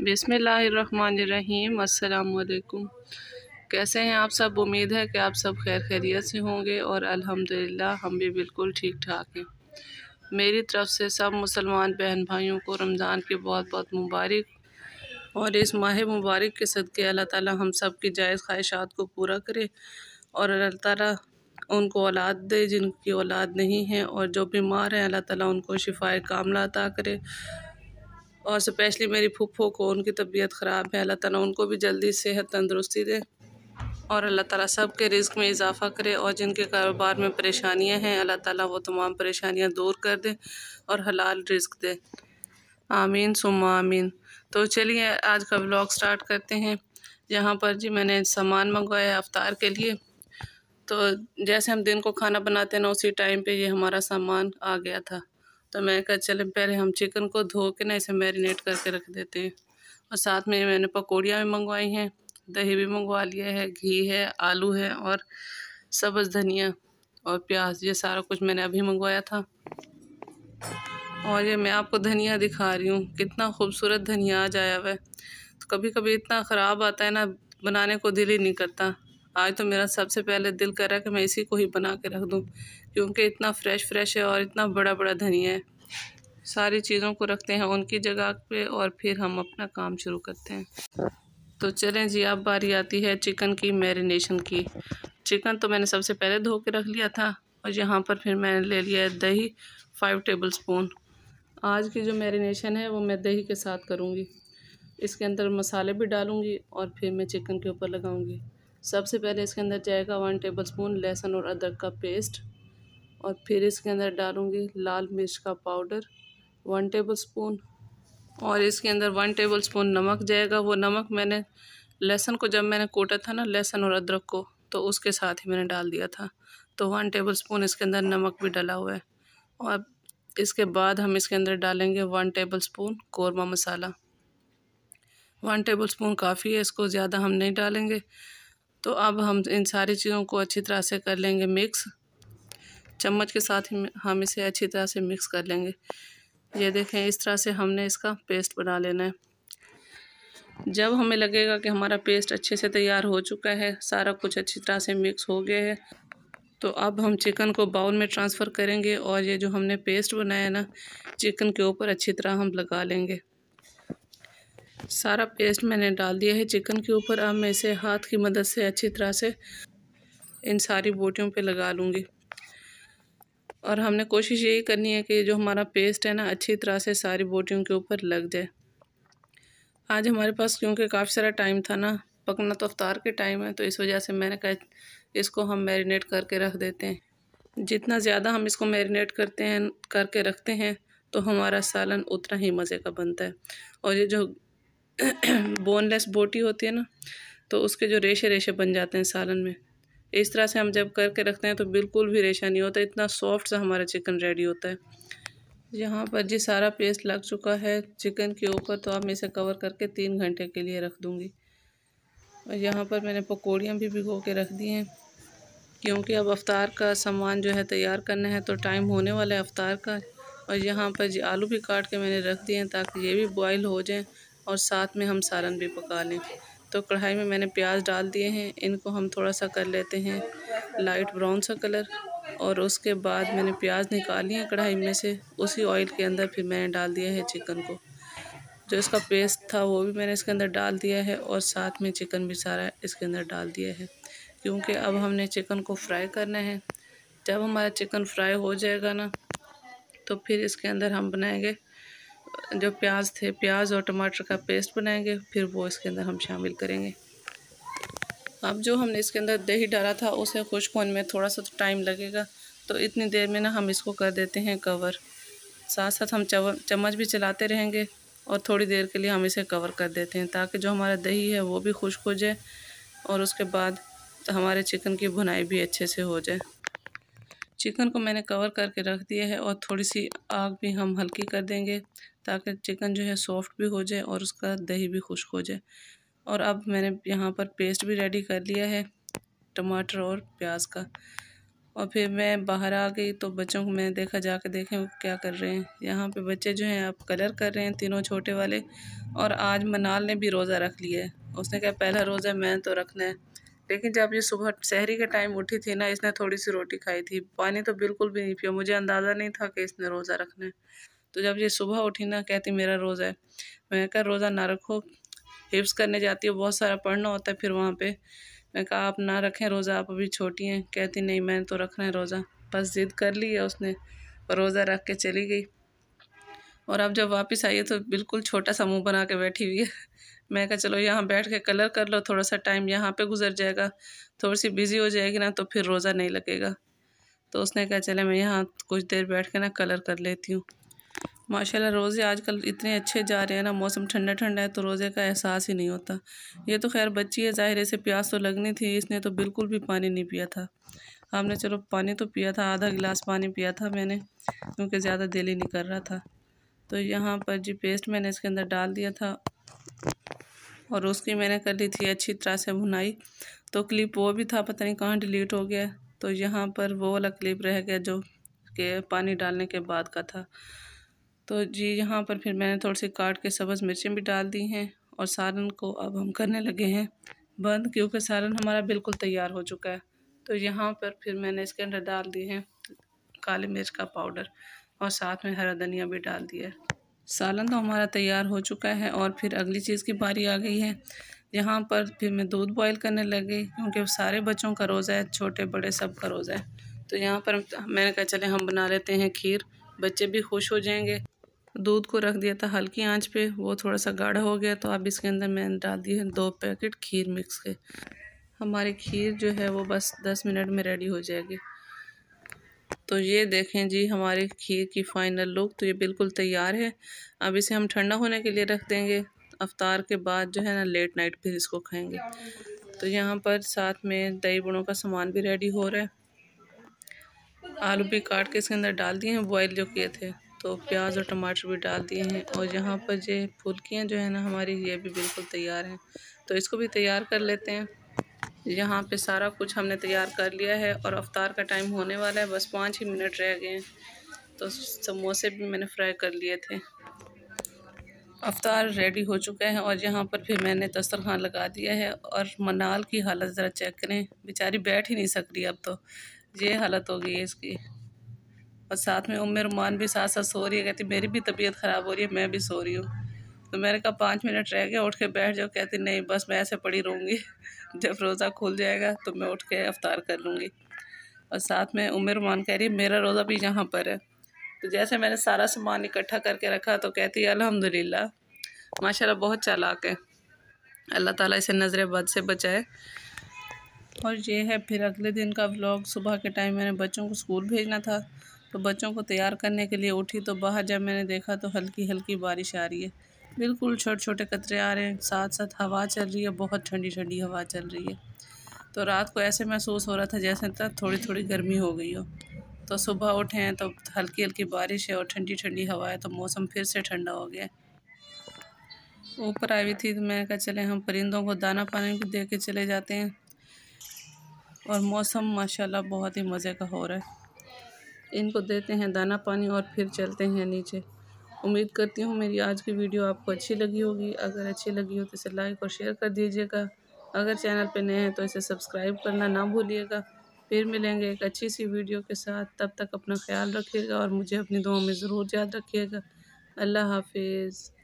बिसमीम अल्लाम कैसे हैं आप सब उम्मीद है कि आप सब खैर खैरियत से होंगे और अल्हम्दुलिल्लाह हम भी बिल्कुल ठीक ठाक हैं मेरी तरफ़ से सब मुसलमान बहन भाइयों को रमज़ान की बहुत बहुत मुबारक और इस माह मुबारक के सदक़े अल्लाह ताला हम सब की जायज़ ख्वाहिशात को पूरा करे और अल्लाह ताला उनको औलाद दे जिनकी औलाद नहीं है और जो बीमार हैं अल्लाह ताला उनको शिफाए कामला अता करे और स्पेशली मेरी फुफ्फो को उनकी तबीयत ख़राब है अल्लाह ताला उनको भी जल्दी सेहत तंदरुस्ती दे और अल्लाह ताला सब के रिस्क में इजाफ़ा करे और जिनके कारोबार में परेशानियां हैं अल्लाह ताला वो तमाम परेशानियां दूर कर दे और हलाल रिस्क दे आमीन सुमा आमीन तो चलिए आज का ब्लॉग स्टार्ट करते हैं यहाँ पर जी मैंने सामान मंगवाया अवतार के लिए तो जैसे हम दिन को खाना बनाते हैं ना उसी टाइम पर ये हमारा सामान आ गया था तो मैं कहा चले पहले हम चिकन को धो के ना इसे मैरिनेट करके रख देते हैं और साथ में मैंने पकौड़ियाँ भी मंगवाई हैं दही भी मंगवा लिया है घी है आलू है और सब्ज़ धनिया और प्याज ये सारा कुछ मैंने अभी मंगवाया था और ये मैं आपको धनिया दिखा रही हूँ कितना खूबसूरत धनिया आ जाया हुआ है तो कभी कभी इतना ख़राब आता है ना बनाने को दिल ही नहीं करता आज तो मेरा सबसे पहले दिल कर रहा है कि मैं इसी को ही बना के रख दूँ क्योंकि इतना फ्रेश फ्रेश है और इतना बड़ा बड़ा धनिया है सारी चीज़ों को रखते हैं उनकी जगह पे और फिर हम अपना काम शुरू करते हैं तो चलें जी अब बारी आती है चिकन की मैरिनेशन की चिकन तो मैंने सबसे पहले धो के रख लिया था और यहाँ पर फिर मैंने ले लिया है दही फाइव टेबल स्पून आज की जो मैरिनेशन है वो मैं दही के साथ करूँगी इसके अंदर मसाले भी डालूँगी और फिर मैं चिकन के ऊपर लगाऊँगी सबसे पहले इसके अंदर जाएगा वन टेबल स्पून लहसुन और अदरक का पेस्ट और फिर इसके अंदर डालूँगी लाल मिर्च का पाउडर वन टेबल स्पून और इसके अंदर वन टेबल स्पून नमक जाएगा वो नमक मैंने लहसुन को जब मैंने कोटा था ना लहसुन और अदरक को तो उसके साथ ही मैंने डाल दिया था तो वन टेबल स्पून इसके अंदर नमक भी डला हुआ है और इसके बाद हम इसके अंदर डालेंगे one tablespoon korma masala one tablespoon काफ़ी है इसको ज़्यादा हम नहीं डालेंगे तो अब हम इन सारी चीज़ों को अच्छी तरह से कर लेंगे मिक्स चम्मच के साथ ही हम इसे अच्छी तरह से मिक्स कर लेंगे ये देखें इस तरह से हमने इसका पेस्ट बना लेना है जब हमें लगेगा कि हमारा पेस्ट अच्छे से तैयार हो चुका है सारा कुछ अच्छी तरह से मिक्स हो गया है तो अब हम चिकन को बाउल में ट्रांसफ़र करेंगे और ये जो हमने पेस्ट बनाया है ना चिकन के ऊपर अच्छी तरह हम लगा लेंगे सारा पेस्ट मैंने डाल दिया है चिकन के ऊपर अब मैं इसे हाथ की मदद से अच्छी तरह से इन सारी बोटियों पे लगा लूँगी और हमने कोशिश यही करनी है कि जो हमारा पेस्ट है ना अच्छी तरह से सारी बोटियों के ऊपर लग जाए आज हमारे पास क्योंकि काफ़ी सारा टाइम था ना पकना तो अफ्तार के टाइम है तो इस वजह से मैंने कहा इसको हम मैरिनेट करके रख देते हैं जितना ज़्यादा हम इसको मैरिनेट करते हैं करके रखते हैं तो हमारा सालन उतना ही मज़े का बनता है और ये जो बोनलेस बोटी होती है ना तो उसके जो रेशे रेशे बन जाते हैं सालन में इस तरह से हम जब करके रखते हैं तो बिल्कुल भी रेशा नहीं होता इतना सॉफ्ट सा हमारा चिकन रेडी होता है यहाँ पर जी सारा पेस्ट लग चुका है चिकन के ऊपर तो अब मैं इसे कवर करके तीन घंटे के लिए रख दूँगी और यहाँ पर मैंने पकौड़ियाँ भी भिगो के रख दी हैं क्योंकि अब अवतार का सामान जो है तैयार करना है तो टाइम होने वाला है अवतार का और यहाँ पर जी आलू भी काट के मैंने रख दिए हैं ताकि ये भी बॉयल हो जाएँ और साथ में हम सालन भी पका लें तो कढ़ाई में मैंने प्याज डाल दिए हैं इनको हम थोड़ा सा कर लेते हैं लाइट ब्राउन सा कलर और उसके बाद मैंने प्याज निकाली है कढ़ाई में से उसी ऑयल के अंदर फिर मैंने डाल दिया है चिकन को जो इसका पेस्ट था वो भी मैंने इसके अंदर डाल दिया है और साथ में चिकन भी सारा इसके अंदर डाल दिया है क्योंकि अब हमने चिकन को फ्राई करना है जब हमारा चिकन फ्राई हो जाएगा ना तो फिर इसके अंदर हम बनाएंगे जो प्याज थे प्याज और टमाटर का पेस्ट बनाएंगे फिर वो इसके अंदर हम शामिल करेंगे अब जो हमने इसके अंदर दही डाला था उसे खुश्क होने में थोड़ा सा तो टाइम लगेगा तो इतनी देर में ना हम इसको कर देते हैं कवर साथ साथ हम चम्मच भी चलाते रहेंगे और थोड़ी देर के लिए हम इसे कवर कर देते हैं ताकि जो हमारा दही है वो भी खुश्क हो जाए और उसके बाद हमारे चिकन की भुनाई भी अच्छे से हो जाए चिकन को मैंने कवर करके रख दिया है और थोड़ी सी आग भी हम हल्की कर देंगे ताकि चिकन जो है सॉफ्ट भी हो जाए और उसका दही भी खुश्क हो जाए और अब मैंने यहाँ पर पेस्ट भी रेडी कर लिया है टमाटर और प्याज का और फिर मैं बाहर आ गई तो बच्चों को मैंने देखा जाके देखें क्या कर रहे हैं यहाँ पे बच्चे जो हैं अब कलर कर रहे हैं तीनों छोटे वाले और आज मनाल ने भी रोज़ा रख लिया है उसने कहा पहला रोज़ा मैंने तो रखना है लेकिन जब ये सुबह शहरी के टाइम उठी थी ना इसने थोड़ी सी रोटी खाई थी पानी तो बिल्कुल भी नहीं पिया मुझे अंदाज़ा नहीं था कि इसने रोज़ा रखना है तो जब ये सुबह उठी ना कहती मेरा रोज़ा है मैं कहा रोज़ा ना रखो हिप्स करने जाती हो बहुत सारा पढ़ना होता है फिर वहाँ पे मैं कहा आप ना रखें रोज़ा आप अभी छोटी हैं कहती नहीं मैंने तो रखना है रोज़ा बस ज़िद कर ली है उसने और रोज़ा रख के चली गई और अब जब वापस आई है तो बिल्कुल छोटा सा मुँह बना के बैठी हुई है मैं कहा चलो यहाँ बैठ के कलर कर लो थोड़ा सा टाइम यहाँ पे गुजर जाएगा थोड़ी सी बिज़ी हो जाएगी ना तो फिर रोज़ा नहीं लगेगा तो उसने कहा चले मैं यहाँ कुछ देर बैठ के ना कलर कर लेती हूँ माशाल्लाह रोज़े आजकल इतने अच्छे जा रहे हैं ना मौसम ठंडा ठंडा है तो रोज़े का एहसास ही नहीं होता ये तो खैर बच्ची है ज़ाहिर से प्यास तो लगनी थी इसने तो बिल्कुल भी पानी नहीं पिया था हमने चलो पानी तो पिया था आधा गिलास पानी पिया था मैंने क्योंकि ज़्यादा दिल ही नहीं कर रहा था तो यहाँ पर जी पेस्ट मैंने इसके अंदर डाल दिया था और उसकी मैंने कर ली थी अच्छी तरह से भुनाई तो क्लिप वो भी था पता नहीं कहाँ डिलीट हो गया तो यहाँ पर वो वाला क्लिप रह गया जो के पानी डालने के बाद का था तो जी यहाँ पर फिर मैंने थोड़ी सी काट के सब्ज़ मिर्चें भी डाल दी हैं और सालन को अब हम करने लगे हैं बंद क्योंकि सालन हमारा बिल्कुल तैयार हो चुका है तो यहाँ पर फिर मैंने इसके अंदर डाल दिए हैं काली मिर्च का पाउडर और साथ में हरा धनिया भी डाल दिया है सालन तो हमारा तैयार हो चुका है और फिर अगली चीज़ की बारी आ गई है यहाँ पर फिर मैं दूध बॉईल करने लगी क्योंकि सारे बच्चों का रोज़ा है छोटे बड़े सब का रोज़ा है तो यहाँ पर मैंने कहा चले हम बना लेते हैं खीर बच्चे भी खुश हो जाएंगे दूध को रख दिया था हल्की आंच पे वो थोड़ा सा गाढ़ा हो गया तो अब इसके अंदर मैंने डाल दिए हैं दो पैकेट खीर मिक्स के हमारी खीर जो है वो बस दस मिनट में रेडी हो जाएगी तो ये देखें जी हमारी खीर की फ़ाइनल लुक तो ये बिल्कुल तैयार है अब इसे हम ठंडा होने के लिए रख देंगे अवतार के बाद जो है ना लेट नाइट फिर इसको खाएंगे तो यहाँ पर साथ में दही बुड़ों का सामान भी रेडी हो रहा है आलू भी काट के इसके अंदर डाल दिए हैं बॉयल जो किए थे तो प्याज और टमाटर भी डाल दिए हैं और यहाँ पर जो फुल्कियाँ जो है ना हमारी ये भी बिल्कुल तैयार हैं तो इसको भी तैयार कर लेते हैं यहाँ पे सारा कुछ हमने तैयार कर लिया है और अवतार का टाइम होने वाला है बस पाँच ही मिनट रह गए हैं तो समोसे भी मैंने फ्राई कर लिए थे अवतार रेडी हो चुका है और यहाँ पर फिर मैंने दस्तरखान लगा दिया है और मनाल की हालत ज़रा चेक करें बेचारी बैठ ही नहीं सक रही अब तो ये हालत हो गई है इसकी और साथ में उम्र रुमान भी साथ साथ सो रही है कहती मेरी भी तबीयत ख़राब हो रही है मैं भी सो रही हूँ तो मैंने कहा पाँच मिनट रह गया उठ के बैठ जाओ कहती नहीं बस मैं ऐसे पड़ी रहूँगी जब रोज़ा खुल जाएगा तो मैं उठ के अवतार कर लूँगी और साथ में उम्र रुमान कह रही मेरा रोज़ा भी यहाँ पर है तो जैसे मैंने सारा सामान इकट्ठा करके रखा तो कहती है अलहमदिल्ला माशाल्लाह बहुत चालाक है अल्लाह ताला इसे नज़र बद से बचाए और ये है फिर अगले दिन का व्लॉग सुबह के टाइम मैंने बच्चों को स्कूल भेजना था तो बच्चों को तैयार करने के लिए उठी तो बाहर जब मैंने देखा तो हल्की हल्की बारिश आ रही है बिल्कुल छोटे छोटे कतरे आ रहे हैं साथ साथ हवा चल रही है बहुत ठंडी ठंडी हवा चल रही है तो रात को ऐसे महसूस हो रहा था जैसे तक थोड़ी थोड़ी गर्मी हो गई हो तो सुबह उठे हैं तो हल्की हल्की बारिश है और ठंडी ठंडी हवा है तो मौसम फिर से ठंडा हो गया ऊपर आई हुई थी तो मैंने कहा चले हम परिंदों को दाना पानी भी दे के चले जाते हैं और मौसम माशाल्लाह बहुत ही मज़े का हो रहा है इनको देते हैं दाना पानी और फिर चलते हैं नीचे उम्मीद करती हूँ मेरी आज की वीडियो आपको अच्छी लगी होगी अगर अच्छी लगी हो तो इसे लाइक और शेयर कर दीजिएगा अगर चैनल पर नए हैं तो इसे सब्सक्राइब करना ना भूलिएगा फिर मिलेंगे एक अच्छी सी वीडियो के साथ तब तक अपना ख्याल रखिएगा और मुझे अपनी दुआ में ज़रूर याद रखिएगा अल्लाह हाफिज़